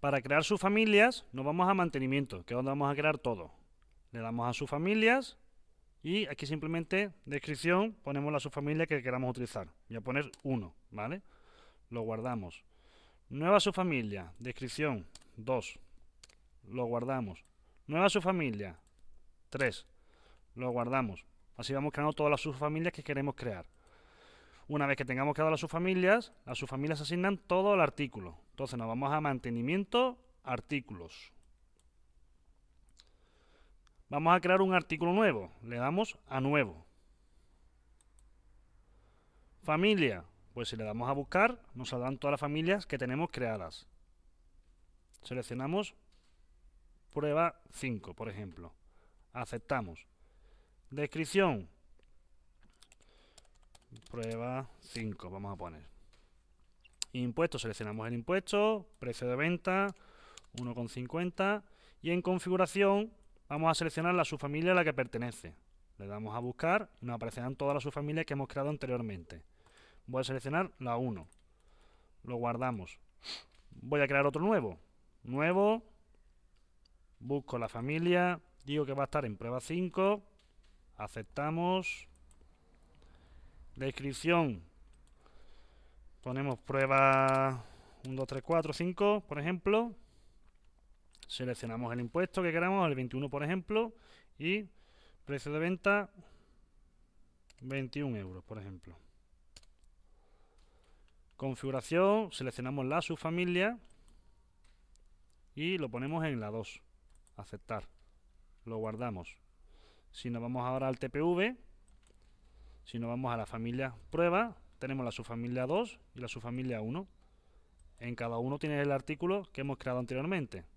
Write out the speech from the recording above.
Para crear sus familias nos vamos a mantenimiento, que es donde vamos a crear todo. Le damos a sus familias y aquí simplemente descripción ponemos la subfamilia que queramos utilizar. Voy a poner 1, ¿vale? Lo guardamos. Nueva subfamilia, descripción 2. Lo guardamos. Nueva subfamilia 3. Lo guardamos. Así vamos creando todas las subfamilias que queremos crear. Una vez que tengamos creadas las subfamilias, las subfamilias asignan todo el artículo. Entonces nos vamos a mantenimiento, artículos. Vamos a crear un artículo nuevo. Le damos a nuevo. Familia. Pues si le damos a buscar, nos saldrán todas las familias que tenemos creadas. Seleccionamos prueba 5, por ejemplo. Aceptamos. Descripción. Prueba 5, vamos a poner. Impuestos, seleccionamos el impuesto, precio de venta, 1,50. Y en configuración vamos a seleccionar la subfamilia a la que pertenece. Le damos a buscar y nos aparecerán todas las subfamilias que hemos creado anteriormente. Voy a seleccionar la 1. Lo guardamos. Voy a crear otro nuevo. Nuevo. Busco la familia. Digo que va a estar en prueba 5. Aceptamos. Descripción Ponemos prueba 1, 2, 3, 4, 5, por ejemplo. Seleccionamos el impuesto que queramos, el 21, por ejemplo. Y precio de venta 21 euros, por ejemplo. Configuración, seleccionamos la subfamilia y lo ponemos en la 2. Aceptar. Lo guardamos. Si nos vamos ahora al TPV, si nos vamos a la familia prueba, tenemos la subfamilia 2 y la subfamilia 1. En cada uno tiene el artículo que hemos creado anteriormente.